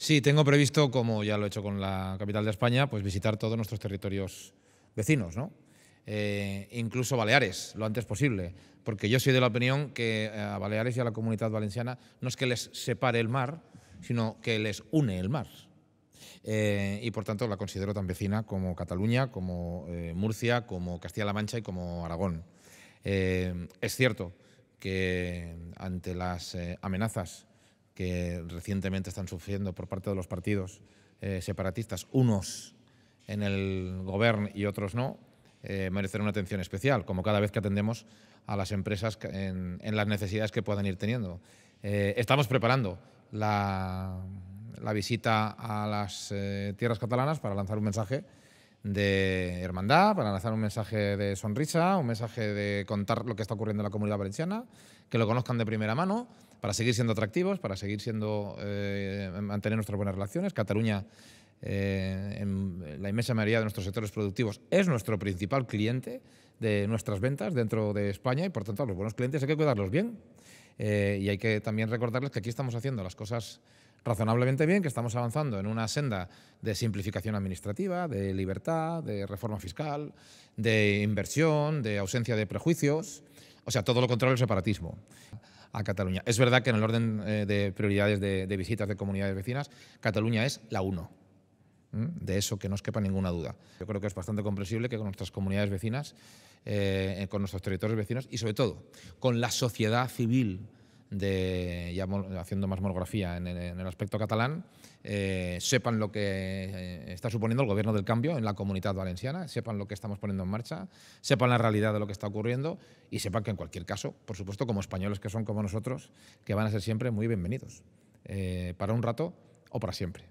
Sí, tengo previsto, como ya lo he hecho con la capital de España, pues visitar todos nuestros territorios vecinos, ¿no? Eh, incluso Baleares, lo antes posible, porque yo soy de la opinión que eh, a Baleares y a la comunidad valenciana no es que les separe el mar, sino que les une el mar. Eh, y por tanto la considero tan vecina como Cataluña, como Murcia, como Castilla-La Mancha y como Aragón. es cierto que ante las amenazas que recientemente están sufriendo por parte de los partidos eh, separatistas, unos en el gobierno y otros no, eh, merecen una atención especial, como cada vez que atendemos a las empresas en, las necesidades que puedan ir teniendo. Eh, estamos preparando la, visita a las tierras catalanas para lanzar un mensaje de hermandad, para lanzar un mensaje de sonrisa, un mensaje de contar lo que está ocurriendo en la comunidad valenciana, que lo conozcan de primera mano, para seguir siendo atractivos, para seguir siendo eh, mantener nuestras buenas relaciones. Cataluña, eh, en la inmensa mayoría de nuestros sectores productivos, es nuestro principal cliente de nuestras ventas dentro de España y, por tanto, a los buenos clientes hay que cuidarlos bien. Eh, y hay que también recordarles que aquí estamos haciendo las cosas razonablemente bien, que estamos avanzando en una senda de simplificación administrativa, de libertad, de reforma fiscal, de inversión, de ausencia de prejuicios, o sea, todo lo contrario al separatismo a Cataluña. Es verdad que en el orden eh, de prioridades de, visitas de comunidades vecinas, Cataluña es la uno. De eso que no os quepa ninguna duda. Yo creo que es bastante comprensible que con nuestras comunidades vecinas, eh, con nuestros territorios vecinos y sobre todo con la sociedad civil de, haciendo más monografía en, el aspecto catalán, eh, sepan lo que eh, está suponiendo el gobierno del cambio en la comunidad valenciana, sepan lo que estamos poniendo en marcha, sepan la realidad de lo que está ocurriendo y sepan que en cualquier caso, por supuesto, como españoles que son como nosotros, que van a ser siempre muy bienvenidos, eh, para un rato o para siempre.